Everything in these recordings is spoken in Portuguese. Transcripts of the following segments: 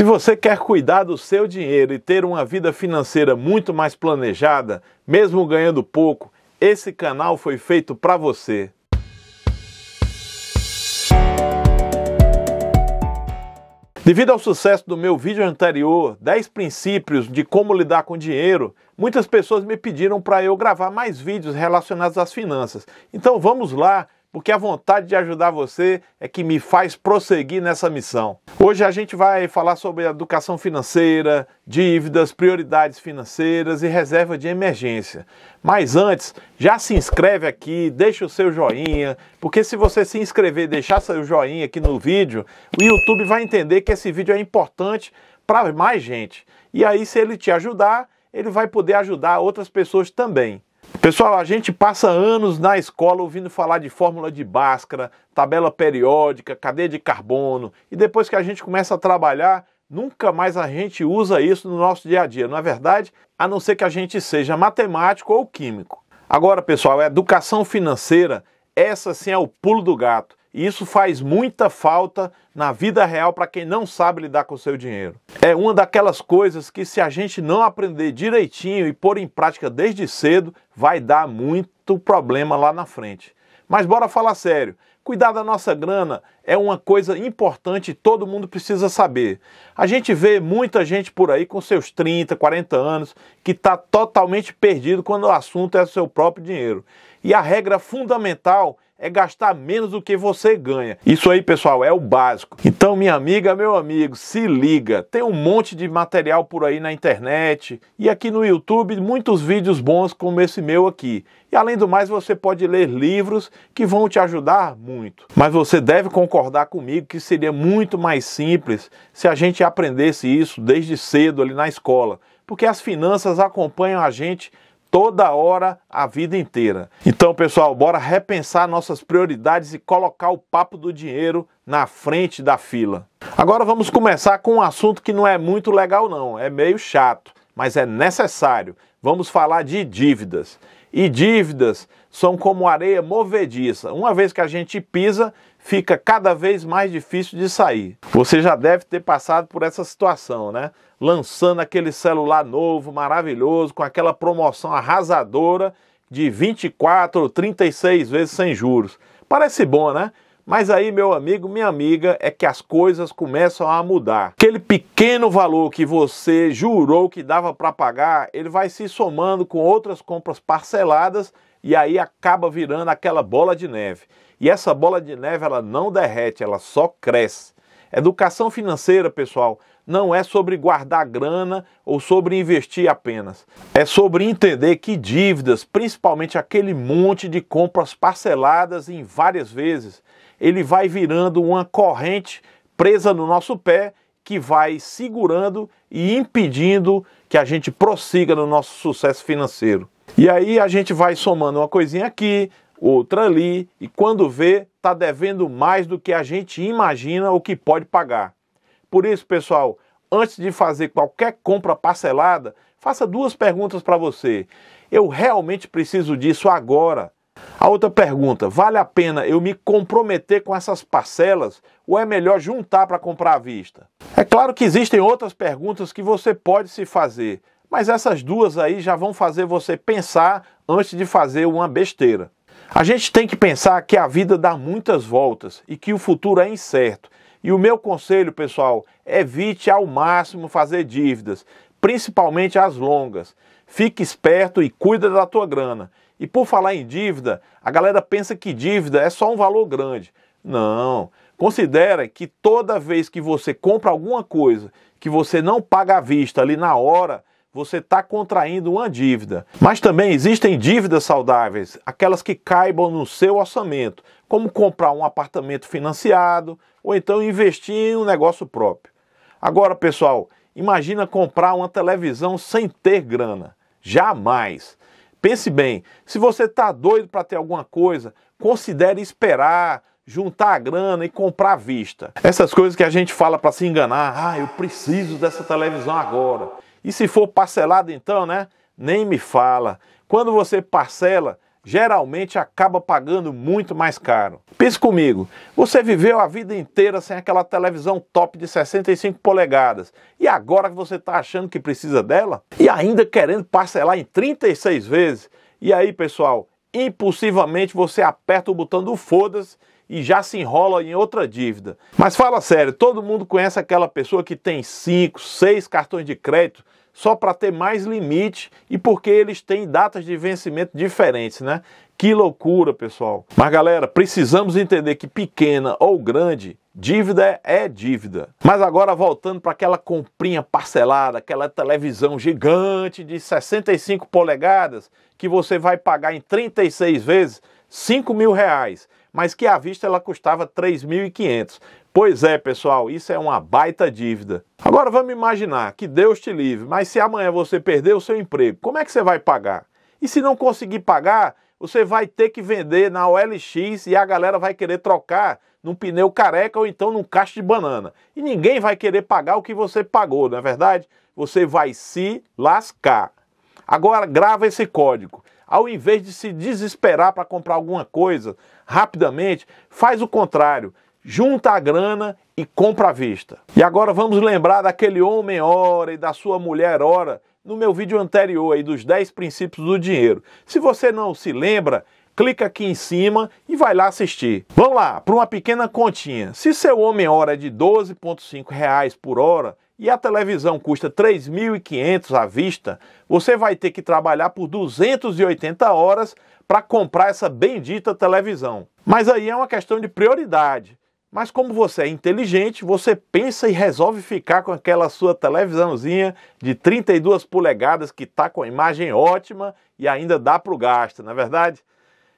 Se você quer cuidar do seu dinheiro e ter uma vida financeira muito mais planejada, mesmo ganhando pouco, esse canal foi feito para você. Devido ao sucesso do meu vídeo anterior, 10 princípios de como lidar com dinheiro, muitas pessoas me pediram para eu gravar mais vídeos relacionados às finanças. Então vamos lá porque a vontade de ajudar você é que me faz prosseguir nessa missão. Hoje a gente vai falar sobre educação financeira, dívidas, prioridades financeiras e reserva de emergência. Mas antes, já se inscreve aqui, deixa o seu joinha, porque se você se inscrever e deixar seu joinha aqui no vídeo, o YouTube vai entender que esse vídeo é importante para mais gente. E aí, se ele te ajudar, ele vai poder ajudar outras pessoas também. Pessoal, a gente passa anos na escola ouvindo falar de fórmula de Bhaskara, tabela periódica, cadeia de carbono, e depois que a gente começa a trabalhar, nunca mais a gente usa isso no nosso dia a dia, não é verdade? A não ser que a gente seja matemático ou químico. Agora, pessoal, a educação financeira, essa sim é o pulo do gato. E isso faz muita falta na vida real para quem não sabe lidar com o seu dinheiro. É uma daquelas coisas que, se a gente não aprender direitinho e pôr em prática desde cedo, vai dar muito problema lá na frente. Mas bora falar sério. Cuidar da nossa grana é uma coisa importante e todo mundo precisa saber. A gente vê muita gente por aí com seus 30, 40 anos que está totalmente perdido quando o assunto é o seu próprio dinheiro. E a regra fundamental é é gastar menos do que você ganha. Isso aí, pessoal, é o básico. Então, minha amiga, meu amigo, se liga. Tem um monte de material por aí na internet e aqui no YouTube, muitos vídeos bons como esse meu aqui. E além do mais, você pode ler livros que vão te ajudar muito. Mas você deve concordar comigo que seria muito mais simples se a gente aprendesse isso desde cedo ali na escola, porque as finanças acompanham a gente toda hora, a vida inteira. Então, pessoal, bora repensar nossas prioridades e colocar o papo do dinheiro na frente da fila. Agora vamos começar com um assunto que não é muito legal não, é meio chato, mas é necessário. Vamos falar de dívidas. E dívidas são como areia movediça. Uma vez que a gente pisa, fica cada vez mais difícil de sair. Você já deve ter passado por essa situação, né? Lançando aquele celular novo, maravilhoso, com aquela promoção arrasadora de 24 ou 36 vezes sem juros. Parece bom, né? Mas aí, meu amigo, minha amiga, é que as coisas começam a mudar. Aquele pequeno valor que você jurou que dava para pagar, ele vai se somando com outras compras parceladas e aí acaba virando aquela bola de neve. E essa bola de neve, ela não derrete, ela só cresce. Educação financeira, pessoal, não é sobre guardar grana ou sobre investir apenas. É sobre entender que dívidas, principalmente aquele monte de compras parceladas em várias vezes, ele vai virando uma corrente presa no nosso pé que vai segurando e impedindo que a gente prossiga no nosso sucesso financeiro. E aí a gente vai somando uma coisinha aqui, outra ali, e quando vê, está devendo mais do que a gente imagina o que pode pagar. Por isso, pessoal, antes de fazer qualquer compra parcelada, faça duas perguntas para você. Eu realmente preciso disso agora? A outra pergunta: vale a pena eu me comprometer com essas parcelas ou é melhor juntar para comprar à vista? É claro que existem outras perguntas que você pode se fazer, mas essas duas aí já vão fazer você pensar antes de fazer uma besteira. A gente tem que pensar que a vida dá muitas voltas e que o futuro é incerto. E o meu conselho, pessoal, evite ao máximo fazer dívidas, principalmente as longas. Fique esperto e cuida da tua grana. E por falar em dívida, a galera pensa que dívida é só um valor grande. Não. Considera que toda vez que você compra alguma coisa que você não paga à vista ali na hora, você está contraindo uma dívida. Mas também existem dívidas saudáveis, aquelas que caibam no seu orçamento, como comprar um apartamento financiado ou então investir em um negócio próprio. Agora, pessoal, imagina comprar uma televisão sem ter grana. Jamais! Pense bem, se você está doido para ter alguma coisa, considere esperar, juntar a grana e comprar à vista. Essas coisas que a gente fala para se enganar, ah, eu preciso dessa televisão agora. E se for parcelado então, né? Nem me fala. Quando você parcela, geralmente acaba pagando muito mais caro. Pense comigo, você viveu a vida inteira sem aquela televisão top de 65 polegadas e agora que você está achando que precisa dela e ainda querendo parcelar em 36 vezes. E aí, pessoal, impulsivamente você aperta o botão do foda-se e já se enrola em outra dívida. Mas fala sério, todo mundo conhece aquela pessoa que tem 5, 6 cartões de crédito só para ter mais limite e porque eles têm datas de vencimento diferentes, né? Que loucura, pessoal. Mas galera, precisamos entender que pequena ou grande, dívida é dívida. Mas agora voltando para aquela comprinha parcelada, aquela televisão gigante de 65 polegadas que você vai pagar em 36 vezes 5 mil reais, mas que à vista ela custava 3.500. Pois é, pessoal, isso é uma baita dívida. Agora vamos imaginar que Deus te livre, mas se amanhã você perder o seu emprego, como é que você vai pagar? E se não conseguir pagar, você vai ter que vender na OLX e a galera vai querer trocar num pneu careca ou então num cacho de banana. E ninguém vai querer pagar o que você pagou, não é verdade? Você vai se lascar. Agora grava esse código. Ao invés de se desesperar para comprar alguma coisa rapidamente, faz o contrário junta a grana e compra à vista. E agora vamos lembrar daquele homem ora e da sua mulher ora no meu vídeo anterior aí dos 10 princípios do dinheiro. Se você não se lembra, clica aqui em cima e vai lá assistir. Vamos lá, para uma pequena continha. Se seu homem hora é de 12,5 reais por hora e a televisão custa 3.500 à vista, você vai ter que trabalhar por 280 horas para comprar essa bendita televisão. Mas aí é uma questão de prioridade. Mas como você é inteligente, você pensa e resolve ficar com aquela sua televisãozinha de 32 polegadas que está com a imagem ótima e ainda dá para o gasto, não é verdade?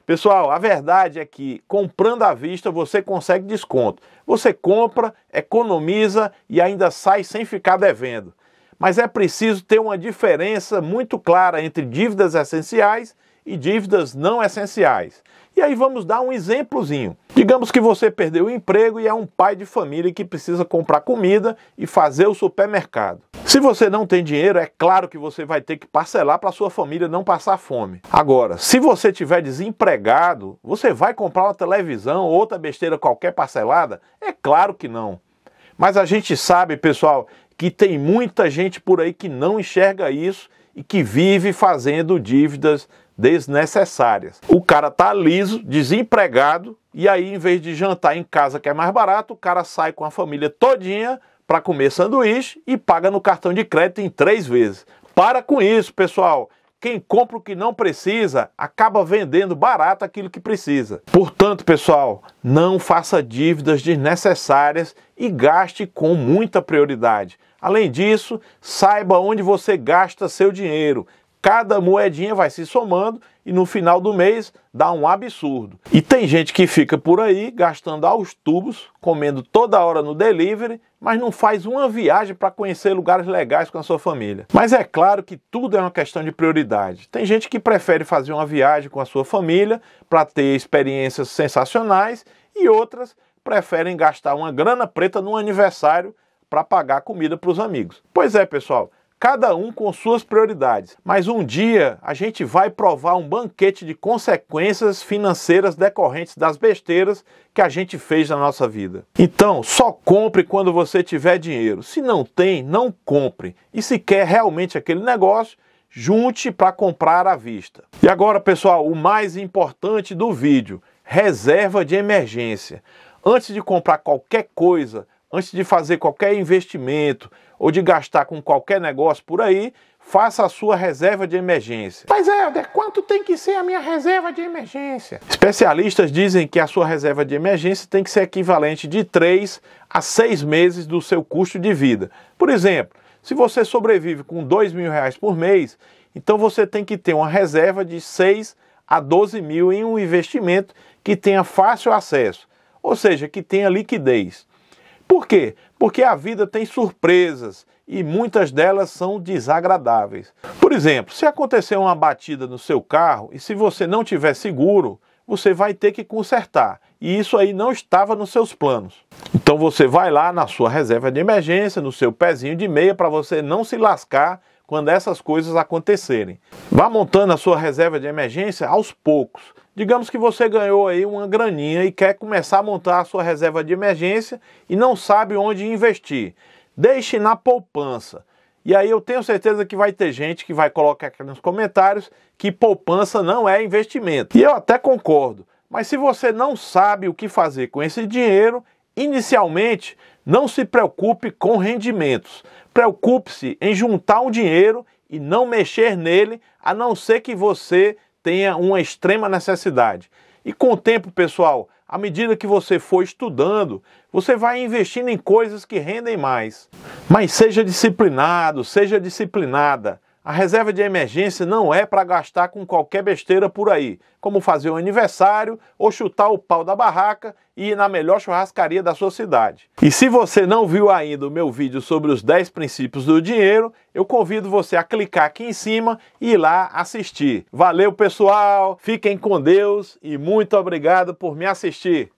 Pessoal, a verdade é que comprando à vista você consegue desconto. Você compra, economiza e ainda sai sem ficar devendo. Mas é preciso ter uma diferença muito clara entre dívidas essenciais e dívidas não essenciais. E aí vamos dar um exemplozinho. Digamos que você perdeu o emprego e é um pai de família que precisa comprar comida e fazer o supermercado. Se você não tem dinheiro, é claro que você vai ter que parcelar para sua família não passar fome. Agora, se você tiver desempregado, você vai comprar uma televisão ou outra besteira qualquer parcelada? É claro que não. Mas a gente sabe, pessoal, que tem muita gente por aí que não enxerga isso e que vive fazendo dívidas desnecessárias. O cara tá liso, desempregado, e aí em vez de jantar em casa que é mais barato, o cara sai com a família todinha para comer sanduíche e paga no cartão de crédito em três vezes. Para com isso, pessoal. Quem compra o que não precisa acaba vendendo barato aquilo que precisa. Portanto, pessoal, não faça dívidas desnecessárias e gaste com muita prioridade. Além disso, saiba onde você gasta seu dinheiro cada moedinha vai se somando e no final do mês dá um absurdo. E tem gente que fica por aí gastando aos tubos, comendo toda hora no delivery, mas não faz uma viagem para conhecer lugares legais com a sua família. Mas é claro que tudo é uma questão de prioridade. Tem gente que prefere fazer uma viagem com a sua família para ter experiências sensacionais e outras preferem gastar uma grana preta no aniversário para pagar comida para os amigos. Pois é, pessoal cada um com suas prioridades. Mas um dia a gente vai provar um banquete de consequências financeiras decorrentes das besteiras que a gente fez na nossa vida. Então, só compre quando você tiver dinheiro. Se não tem, não compre. E se quer realmente aquele negócio, junte para comprar à vista. E agora, pessoal, o mais importante do vídeo: reserva de emergência. Antes de comprar qualquer coisa, antes de fazer qualquer investimento ou de gastar com qualquer negócio por aí, faça a sua reserva de emergência. Mas Helder, é, quanto tem que ser a minha reserva de emergência? Especialistas dizem que a sua reserva de emergência tem que ser equivalente de 3 a 6 meses do seu custo de vida. Por exemplo, se você sobrevive com 2 mil reais por mês, então você tem que ter uma reserva de 6 a 12 mil em um investimento que tenha fácil acesso, ou seja, que tenha liquidez. Por quê? Porque a vida tem surpresas e muitas delas são desagradáveis. Por exemplo, se acontecer uma batida no seu carro e se você não tiver seguro, você vai ter que consertar. E isso aí não estava nos seus planos. Então você vai lá na sua reserva de emergência, no seu pezinho de meia, para você não se lascar quando essas coisas acontecerem. Vá montando a sua reserva de emergência aos poucos. Digamos que você ganhou aí uma graninha e quer começar a montar a sua reserva de emergência e não sabe onde investir. Deixe na poupança. E aí eu tenho certeza que vai ter gente que vai colocar aqui nos comentários que poupança não é investimento. E eu até concordo. Mas se você não sabe o que fazer com esse dinheiro, inicialmente não se preocupe com rendimentos. Preocupe-se em juntar um dinheiro e não mexer nele, a não ser que você tenha uma extrema necessidade. E com o tempo, pessoal, à medida que você for estudando, você vai investindo em coisas que rendem mais. Mas seja disciplinado, seja disciplinada. A reserva de emergência não é para gastar com qualquer besteira por aí, como fazer um aniversário ou chutar o pau da barraca e ir na melhor churrascaria da sua cidade. E se você não viu ainda o meu vídeo sobre os 10 princípios do dinheiro, eu convido você a clicar aqui em cima e ir lá assistir. Valeu, pessoal! Fiquem com Deus e muito obrigado por me assistir!